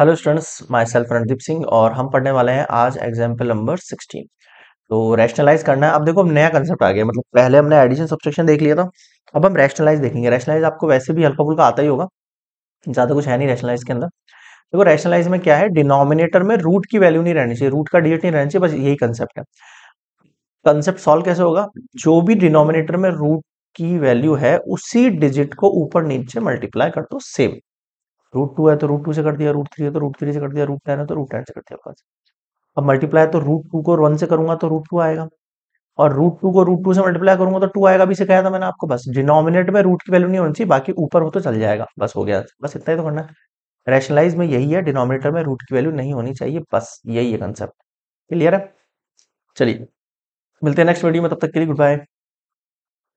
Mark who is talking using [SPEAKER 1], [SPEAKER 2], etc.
[SPEAKER 1] hello students myself Randeep Singh और हम पढ़ने वाले हैं आज एग्जाम्पल नंबर सिक्सटीन तो रैशनलाइज करना है अब देखो अब नया कंसेप्ट आ गया मतलब पहले हमने एडिशन सब्सट्रक्शन देख लिया था अब हम रैशनलाइज देखेंगे रैशनलाइज आपको वैसे भी हल्का फुल्का आता ही होगा ज़्यादा कुछ है नहीं रैशनलाइज के अंदर देखो रैशनलाइज में क्या है डिनोमिनेटर में रूट की वैल्यू नहीं रहनी चाहिए रूट का डिजिट नहीं रहना चाहिए बस यही कंसेप्ट है कंसेप्ट सॉल्व कैसे होगा जो भी डिनोमिनेटर में रूट की वैल्यू है उसी डिजिट को ऊपर नीचे मल्टीप्लाई कर दो सेम रूट टू है तो रूट टू से कर दिया रूट थ्री है तो रूट थ्री से कर दिया रूट टेन है तो रूट टेन से कर दिया बस अब मल्टीप्लाई तो रूट टू को वन से करूंगा तो रूट टू आएगा और रूट टू को रूट टू से मल्टीप्लाई करूंगा तो टू आएगा भी से कहा था मैंने आपको बस डिनोमिनेट में रूट की वैल्यू नहीं होनी चाहिए बाकी ऊपर हो तो चल जाएगा बस हो गया बस इतना ही तो करना रैशनलाइज में यही है डिनोमिनेटर में रूट की वैल्यू नहीं होनी चाहिए बस यही है कंसेप्ट क्लियर है चलिए मिलते हैं नेक्स्ट वीडियो में तब तक के लिए गुड बाय